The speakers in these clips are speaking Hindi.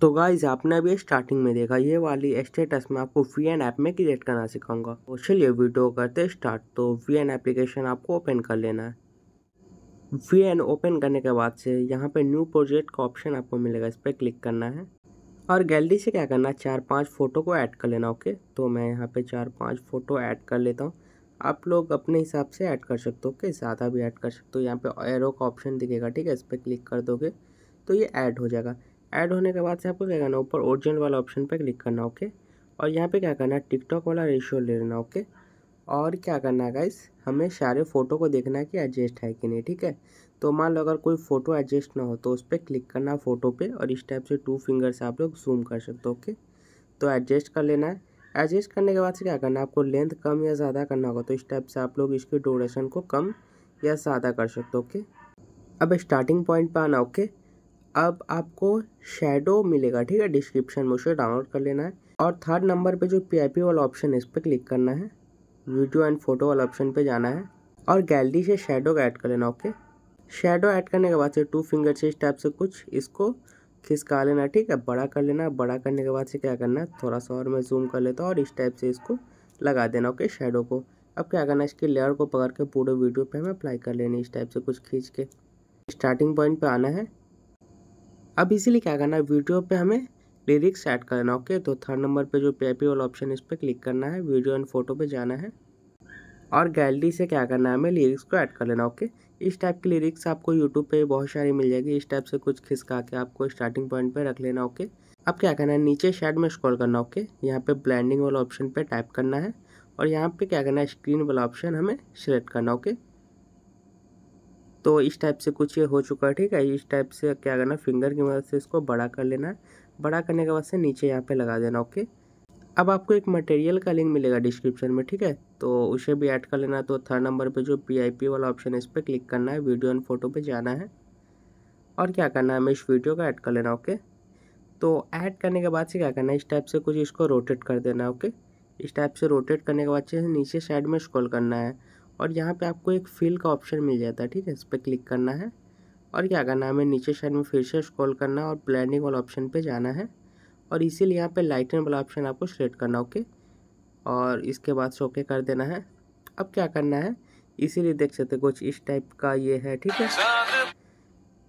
तो गाइज आपने अभी स्टार्टिंग में देखा ये वाली स्टेटस में आपको वी एन ऐप में क्रिएट करना सिखाऊंगा तो चलिए वीडियो करते स्टार्ट तो वी एन एप्लीकेशन आपको ओपन कर लेना है वी एन ओपन करने के बाद से यहाँ पे न्यू प्रोजेक्ट का ऑप्शन आपको मिलेगा इस पर क्लिक करना है और गैलरी से क्या करना है चार पाँच फ़ोटो को ऐड कर लेना ओके तो मैं यहाँ पे चार पाँच फ़ोटो ऐड कर लेता हूँ आप लोग अपने हिसाब से ऐड कर सकते हो ओके ज़्यादा भी ऐड कर सकते हो यहाँ पे एरो का ऑप्शन दिखेगा ठीक है इस पर क्लिक कर दोगे तो ये ऐड हो जाएगा ऐड होने के बाद से आपको क्या करना ऊपर ओरिजिनल वाला ऑप्शन पर क्लिक करना ओके और यहाँ पे क्या करना है टिकटॉक वाला रेशियो ले लेना ओके और क्या करना है गाइस हमें सारे फ़ोटो को देखना है कि एडजस्ट है कि नहीं ठीक है तो मान लो अगर कोई फ़ोटो एडजस्ट ना हो तो उस पर क्लिक करना फ़ोटो पर और इस टाइप से टू फिंगर से आप लोग जूम कर सकते हो ओके तो एडजस्ट कर लेना है एडजस्ट करने के बाद से क्या करना है आपको लेंथ कम या ज़्यादा करना होगा तो इस टाइप से आप लोग इसके डोरेशन को कम या ज़्यादा कर सकते हो ओके अब स्टार्टिंग पॉइंट पर आना ओके अब आपको शेडो मिलेगा ठीक है डिस्क्रिप्शन में उसे डाउनलोड कर लेना है और थर्ड नंबर पे जो पी वाला ऑप्शन है इस पर क्लिक करना है वीडियो एंड फोटो वाला ऑप्शन पे जाना है और गैलरी से शेडो का ऐड कर लेना ओके शेडो ऐड करने के बाद से टू फिंगर से इस टाइप से कुछ इसको खिसका लेना ठीक है बड़ा कर लेना बड़ा करने के बाद से क्या करना है थोड़ा सा और मैं जूम कर लेता हूँ और इस टाइप से इसको लगा देना ओके शेडो को अब क्या करना है इसके लेयर को पकड़ के पूरे वीडियो पे हमें अप्लाई कर लेना इस टाइप से कुछ खींच के स्टार्टिंग पॉइंट पे आना है अब इसीलिए क्या करना है वीडियो पे हमें लिरिक्स ऐड करना ओके तो थर्ड नंबर पे जो पेपी वाला ऑप्शन इस पर क्लिक करना है वीडियो एंड फोटो पे जाना है और गैलरी से क्या करना है हमें लिरिक्स को ऐड कर लेना ओके इस टाइप की लिरिक्स आपको यूट्यूब पे बहुत सारी मिल जाएगी इस टाइप से कुछ खिसका के आपको स्टार्टिंग पॉइंट पे रख लेना ओके अब क्या करना है नीचे शेड में स्क्रॉल करना ओके यहाँ पे ब्लैंडिंग वाला ऑप्शन पे टाइप करना है और यहाँ पे क्या करना है स्क्रीन वाला ऑप्शन हमें सेलेक्ट करना ओके तो इस टाइप से कुछ ये हो चुका है ठीक है इस टाइप से क्या करना फिंगर की मदद से इसको बड़ा कर लेना है बड़ा करने के बाद से नीचे यहाँ पर लगा देना ओके अब आपको एक मटेरियल का लिंक मिलेगा डिस्क्रिप्शन में ठीक है तो उसे भी ऐड कर लेना तो थर्ड नंबर पे जो पी वाला ऑप्शन है इस पर क्लिक करना है वीडियो एंड फोटो पे जाना है और क्या करना है हमें इस वीडियो का ऐड कर लेना ओके तो ऐड करने के बाद से क्या करना है इस टाइप से कुछ इसको रोटेट कर देना ओके इस टाइप से रोटेट करने के बाद से नीचे साइड में स्क्रॉल करना है और यहाँ पर आपको एक फिल का ऑप्शन मिल जाता है ठीक है इस पर क्लिक करना है और क्या करना है हमें नीचे साइड में फिर से स्क्रॉल करना है और प्लानिंग वाला ऑप्शन पर जाना है और इसीलिए यहाँ पे लाइटन वाला ऑप्शन आपको सेलेक्ट करना ओके और इसके बाद शोके कर देना है अब क्या करना है इसीलिए देख सकते कुछ इस टाइप का ये है ठीक है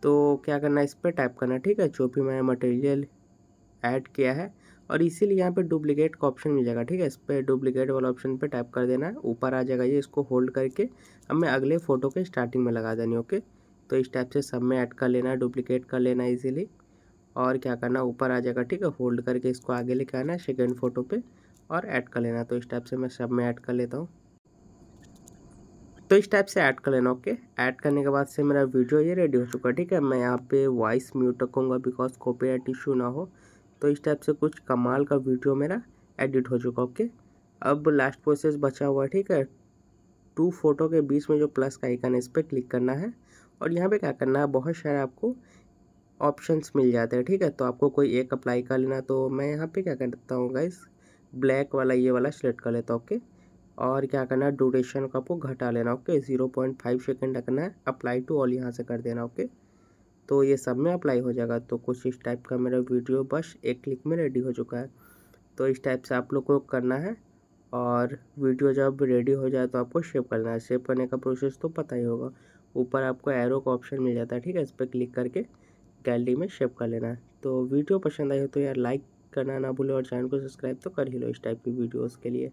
तो क्या करना है इस पर टाइप करना ठीक है जो भी मैंने मटेरियल ऐड किया है और इसीलिए यहाँ पे डुप्लीकेट का ऑप्शन मिल जाएगा ठीक है इस पर डुप्लीकेट वाला ऑप्शन पे टाइप कर देना है ऊपर आ जाएगा ये इसको होल्ड करके अब मैं अगले फ़ोटो के स्टार्टिंग में लगा देनी ओके तो इस टाइप से सब में ऐड कर लेना है डुप्लीकेट कर लेना है इजीली और क्या करना ऊपर आ जाएगा ठीक है होल्ड करके इसको आगे लेके आना सेकेंड फ़ोटो पे और ऐड कर लेना तो इस टाइप से मैं सब में ऐड कर लेता हूँ तो इस टाइप से ऐड कर लेना ओके ऐड करने के बाद से मेरा वीडियो ये रेडी हो चुका है ठीक है मैं यहाँ पे वॉइस म्यूट रखूँगा बिकॉज कॉपी एट इशू ना हो तो इस टाइप से कुछ कमाल का वीडियो मेरा एडिट हो चुका ओके अब लास्ट प्रोसेस बचा हुआ ठीक है टू फोटो के बीच में जो प्लस का आइकन है इस पर क्लिक करना है और यहाँ पे क्या करना है बहुत सारा आपको ऑप्शंस मिल जाते हैं ठीक है तो आपको कोई एक अप्लाई कर लेना तो मैं यहाँ पे क्या करता हूँ गाइस ब्लैक वाला ये वाला सेलेक्ट कर लेता हूँ ओके और क्या करना है ड्यूरेशन को आपको घटा लेना okay zero point five second रखना है अप्लाई टू ऑल यहाँ से कर देना ओके तो ये सब में अप्लाई हो जाएगा तो कुछ इस टाइप का मेरा वीडियो बस एक क्लिक में रेडी हो चुका है तो इस टाइप से आप लोग को करना है और वीडियो जब रेडी हो जाए तो आपको सेव करना है सेव करने का प्रोसेस तो पता ही होगा ऊपर आपको एरो का ऑप्शन मिल जाता है ठीक है इस पर क्लिक करके गैलरी में शेप कर लेना तो वीडियो पसंद आई हो तो यार लाइक करना ना भूलो और चैनल को सब्सक्राइब तो कर ही लो इस टाइप की वीडियोज़ के लिए